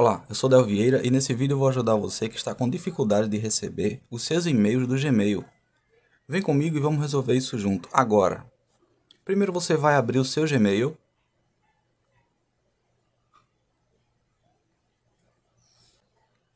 Olá, eu sou Del Vieira e nesse vídeo vou ajudar você que está com dificuldade de receber os seus e-mails do Gmail. Vem comigo e vamos resolver isso junto, agora. Primeiro você vai abrir o seu Gmail.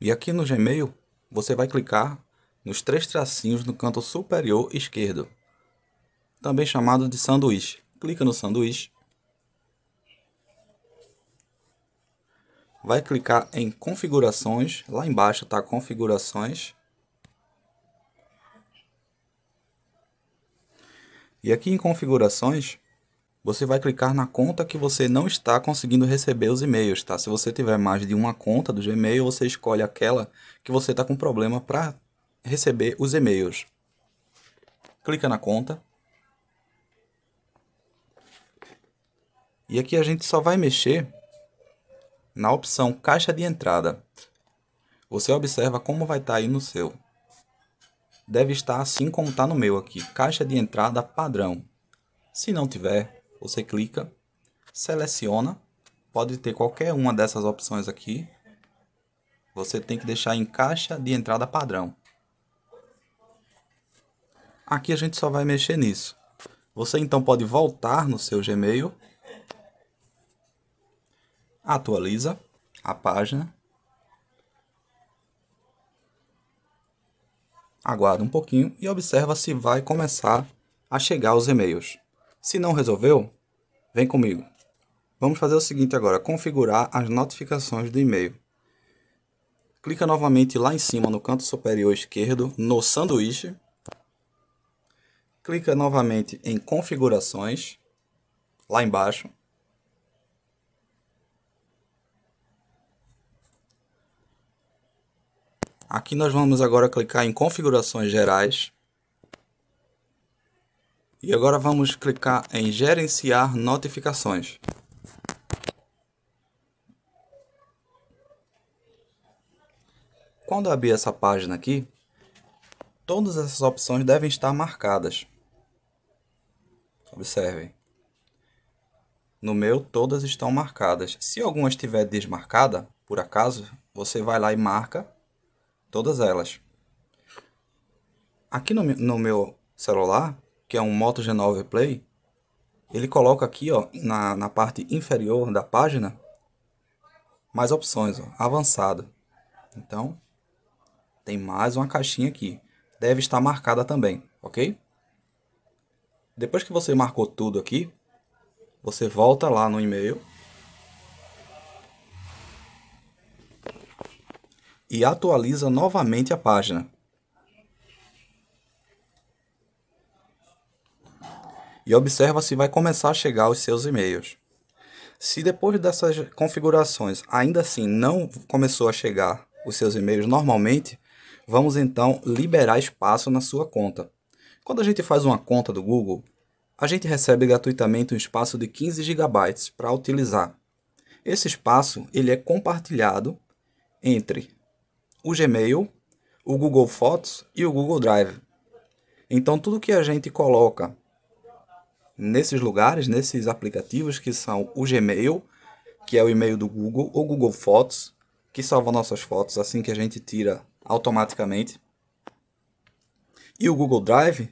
E aqui no Gmail, você vai clicar nos três tracinhos no canto superior esquerdo, também chamado de sanduíche. Clica no sanduíche. vai clicar em configurações, lá embaixo está configurações. E aqui em configurações, você vai clicar na conta que você não está conseguindo receber os e-mails, tá? Se você tiver mais de uma conta do Gmail, você escolhe aquela que você está com problema para receber os e-mails. Clica na conta. E aqui a gente só vai mexer na opção caixa de entrada. Você observa como vai estar tá aí no seu. Deve estar assim como está no meu aqui, caixa de entrada padrão. Se não tiver, você clica, seleciona, pode ter qualquer uma dessas opções aqui. Você tem que deixar em caixa de entrada padrão. Aqui a gente só vai mexer nisso. Você então pode voltar no seu Gmail atualiza a página, aguarda um pouquinho e observa se vai começar a chegar os e-mails. Se não resolveu, vem comigo. Vamos fazer o seguinte agora, configurar as notificações do e-mail. Clica novamente lá em cima no canto superior esquerdo no sanduíche. Clica novamente em configurações, lá embaixo. Aqui nós vamos agora clicar em configurações gerais. E agora vamos clicar em gerenciar notificações. Quando abrir essa página aqui, todas essas opções devem estar marcadas. Observem. No meu, todas estão marcadas. Se alguma estiver desmarcada, por acaso, você vai lá e marca Todas elas. Aqui no, no meu celular, que é um Moto G9 Play, ele coloca aqui ó, na, na parte inferior da página mais opções, ó, avançado. Então, tem mais uma caixinha aqui. Deve estar marcada também, ok? Depois que você marcou tudo aqui, você volta lá no e-mail e atualiza novamente a página. E observa se vai começar a chegar os seus e-mails. Se depois dessas configurações ainda assim não começou a chegar os seus e-mails normalmente, vamos então liberar espaço na sua conta. Quando a gente faz uma conta do Google, a gente recebe gratuitamente um espaço de 15 GB para utilizar. Esse espaço ele é compartilhado entre o Gmail, o Google Fotos e o Google Drive. Então, tudo que a gente coloca nesses lugares, nesses aplicativos que são o Gmail, que é o e-mail do Google, o Google Fotos, que salva nossas fotos assim que a gente tira automaticamente, e o Google Drive,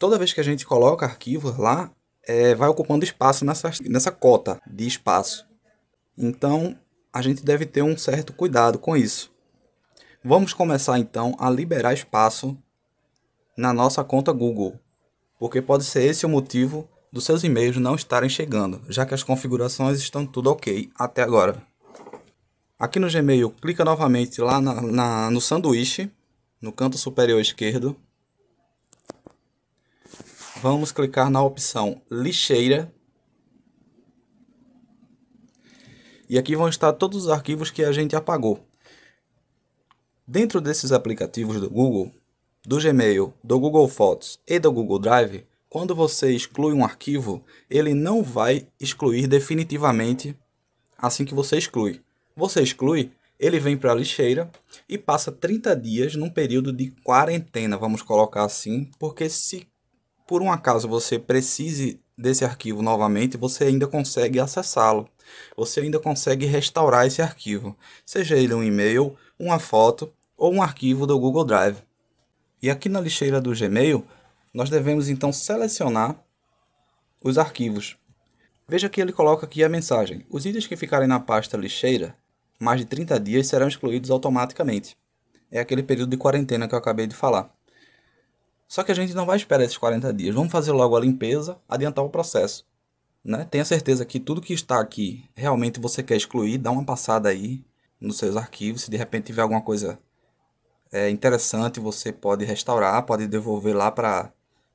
toda vez que a gente coloca arquivos lá, é, vai ocupando espaço nessa, nessa cota de espaço. Então, a gente deve ter um certo cuidado com isso. Vamos começar então a liberar espaço na nossa conta Google, porque pode ser esse o motivo dos seus e-mails não estarem chegando, já que as configurações estão tudo ok até agora. Aqui no Gmail, clica novamente lá na, na, no sanduíche, no canto superior esquerdo. Vamos clicar na opção lixeira. E aqui vão estar todos os arquivos que a gente apagou. Dentro desses aplicativos do Google, do Gmail, do Google Fotos e do Google Drive, quando você exclui um arquivo, ele não vai excluir definitivamente assim que você exclui. Você exclui, ele vem para a lixeira e passa 30 dias num período de quarentena, vamos colocar assim, porque se por um acaso você precise desse arquivo novamente, você ainda consegue acessá-lo. Você ainda consegue restaurar esse arquivo, seja ele um e-mail, uma foto ou um arquivo do Google Drive. E aqui na lixeira do Gmail, nós devemos então selecionar os arquivos. Veja que ele coloca aqui a mensagem: os itens que ficarem na pasta lixeira mais de 30 dias serão excluídos automaticamente. É aquele período de quarentena que eu acabei de falar. Só que a gente não vai esperar esses 40 dias, vamos fazer logo a limpeza, adiantar o processo. Né? Tenha certeza que tudo que está aqui realmente você quer excluir, dá uma passada aí nos seus arquivos, se de repente tiver alguma coisa é interessante, você pode restaurar, pode devolver lá para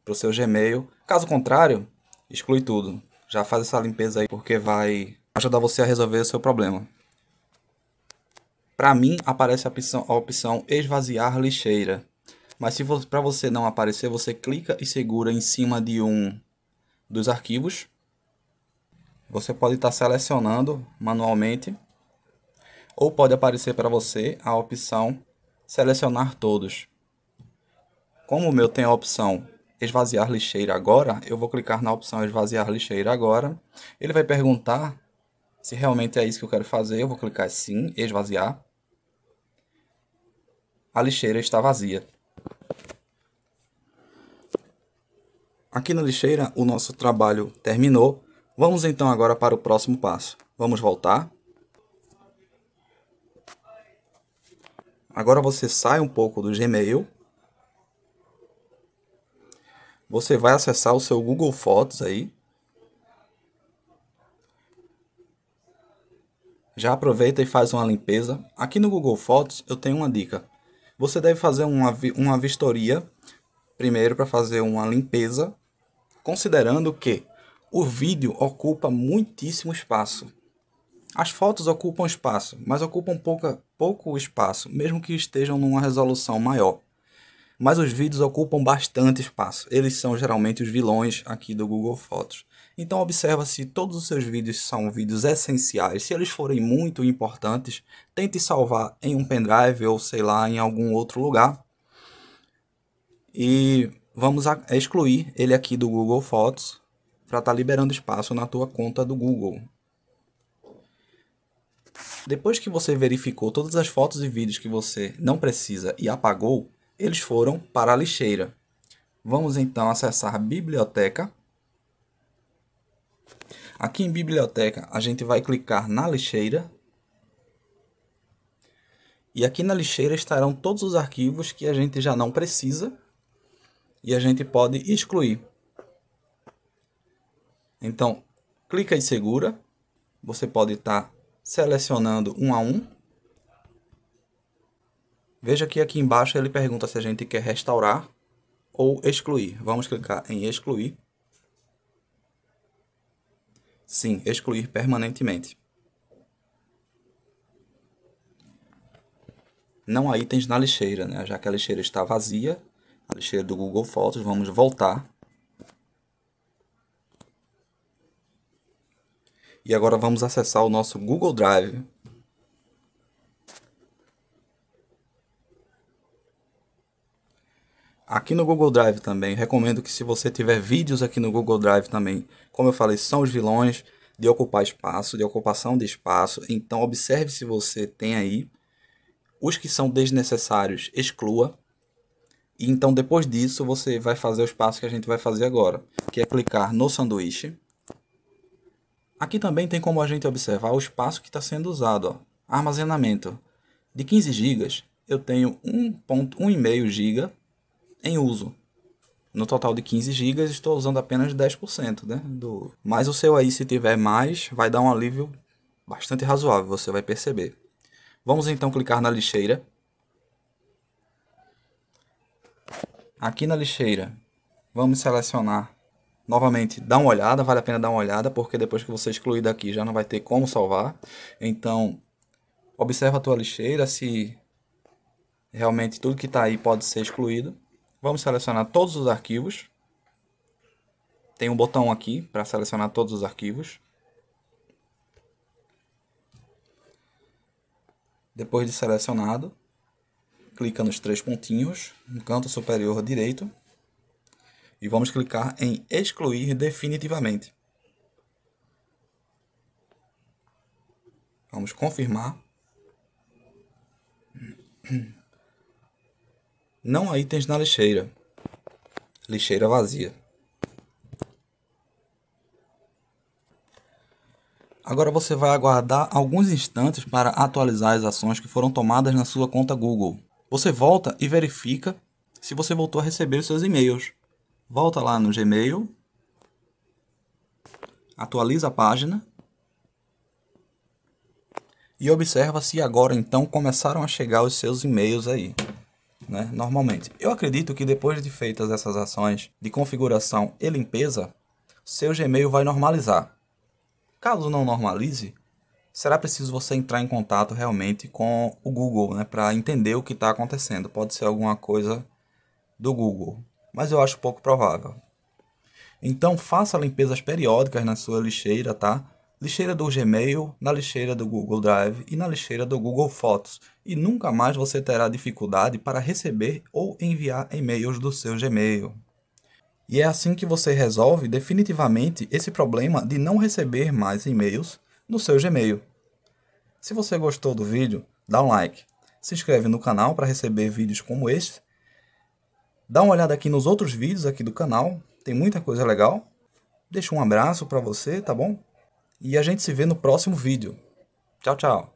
o seu Gmail. Caso contrário, exclui tudo. Já faz essa limpeza aí porque vai ajudar você a resolver o seu problema. Para mim, aparece a opção, a opção esvaziar lixeira. Mas se para você não aparecer, você clica e segura em cima de um dos arquivos. Você pode estar tá selecionando manualmente. Ou pode aparecer para você a opção Selecionar todos. Como o meu tem a opção esvaziar lixeira agora, eu vou clicar na opção esvaziar lixeira agora. Ele vai perguntar se realmente é isso que eu quero fazer. Eu vou clicar sim, esvaziar. A lixeira está vazia. Aqui na lixeira o nosso trabalho terminou. Vamos então agora para o próximo passo. Vamos voltar Agora você sai um pouco do Gmail. Você vai acessar o seu Google Fotos aí. Já aproveita e faz uma limpeza. Aqui no Google Fotos eu tenho uma dica. Você deve fazer uma, uma vistoria primeiro para fazer uma limpeza, considerando que o vídeo ocupa muitíssimo espaço. As fotos ocupam espaço, mas ocupam pouca, pouco espaço, mesmo que estejam numa resolução maior. Mas os vídeos ocupam bastante espaço. Eles são geralmente os vilões aqui do Google Fotos. Então observa se todos os seus vídeos são vídeos essenciais. Se eles forem muito importantes, tente salvar em um pendrive ou sei lá, em algum outro lugar. E vamos excluir ele aqui do Google Fotos para estar tá liberando espaço na tua conta do Google. Depois que você verificou todas as fotos e vídeos que você não precisa e apagou, eles foram para a lixeira. Vamos então acessar a biblioteca. Aqui em biblioteca, a gente vai clicar na lixeira. E aqui na lixeira estarão todos os arquivos que a gente já não precisa e a gente pode excluir. Então, clica em segura. Você pode estar tá selecionando um a um. Veja que aqui embaixo ele pergunta se a gente quer restaurar ou excluir. Vamos clicar em excluir. Sim, excluir permanentemente. Não há itens na lixeira, né? já que a lixeira está vazia, a lixeira do Google Fotos, vamos voltar E agora vamos acessar o nosso Google Drive. Aqui no Google Drive também, recomendo que se você tiver vídeos aqui no Google Drive também, como eu falei, são os vilões de ocupar espaço, de ocupação de espaço. Então observe se você tem aí os que são desnecessários, exclua. E então depois disso você vai fazer o espaço que a gente vai fazer agora, que é clicar no sanduíche. Aqui também tem como a gente observar o espaço que está sendo usado. Ó. Armazenamento. De 15 GB, eu tenho 1.5 GB em uso. No total de 15 GB, estou usando apenas 10%. Né, do... Mas o seu aí, se tiver mais, vai dar um alívio bastante razoável, você vai perceber. Vamos então clicar na lixeira. Aqui na lixeira, vamos selecionar Novamente, dá uma olhada, vale a pena dar uma olhada, porque depois que você excluir daqui já não vai ter como salvar. Então, observa a tua lixeira, se realmente tudo que está aí pode ser excluído. Vamos selecionar todos os arquivos. Tem um botão aqui para selecionar todos os arquivos. Depois de selecionado, clica nos três pontinhos no canto superior direito e vamos clicar em excluir definitivamente. Vamos confirmar. Não há itens na lixeira. Lixeira vazia. Agora você vai aguardar alguns instantes para atualizar as ações que foram tomadas na sua conta Google. Você volta e verifica se você voltou a receber os seus e-mails volta lá no Gmail, atualiza a página e observa se agora então começaram a chegar os seus e-mails aí. Né? Normalmente. Eu acredito que depois de feitas essas ações de configuração e limpeza, seu Gmail vai normalizar. Caso não normalize, será preciso você entrar em contato realmente com o Google né, para entender o que está acontecendo. Pode ser alguma coisa do Google mas eu acho pouco provável. Então faça limpezas periódicas na sua lixeira, tá? Lixeira do Gmail, na lixeira do Google Drive e na lixeira do Google Fotos, e nunca mais você terá dificuldade para receber ou enviar e-mails do seu Gmail. E é assim que você resolve definitivamente esse problema de não receber mais e-mails no seu Gmail. Se você gostou do vídeo, dá um like, se inscreve no canal para receber vídeos como este Dá uma olhada aqui nos outros vídeos aqui do canal, tem muita coisa legal. Deixa um abraço para você, tá bom? E a gente se vê no próximo vídeo. Tchau, tchau.